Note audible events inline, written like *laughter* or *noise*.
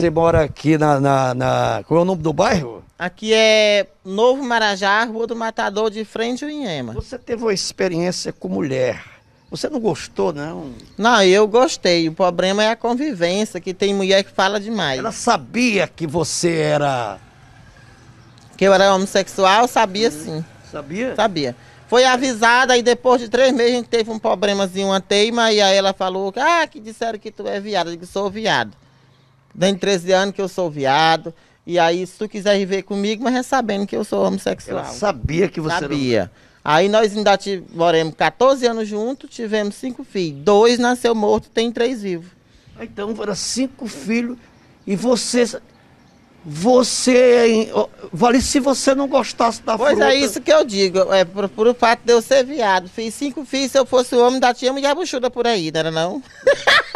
Você mora aqui na, na, na, Qual é o nome do bairro? Aqui é Novo Marajá, Rua do Matador, de frente Inhema. Você teve uma experiência com mulher. Você não gostou, não? Não, eu gostei. O problema é a convivência, que tem mulher que fala demais. Ela sabia que você era. Que eu era homossexual? Sabia hum, sim. Sabia? Sabia. Foi avisada e depois de três meses a gente teve um problemazinho, uma teima, e aí ela falou: Ah, que disseram que tu é viado. Eu digo: Sou viado. Tem 13 anos que eu sou viado. E aí, se tu quiser viver comigo, mas é sabendo que eu sou homossexual. Eu sabia que você Sabia. Não... Aí nós ainda moramos 14 anos juntos, tivemos cinco filhos. Dois nasceu morto, tem três vivos. Ah, então, foram cinco filhos e você você vale se você não gostasse da pois é fruta. Pois é isso que eu digo, é por, por, o fato de eu ser viado. Fiz cinco filhos, se eu fosse homem, da tinha mulher buchuda por aí, não era não? *laughs*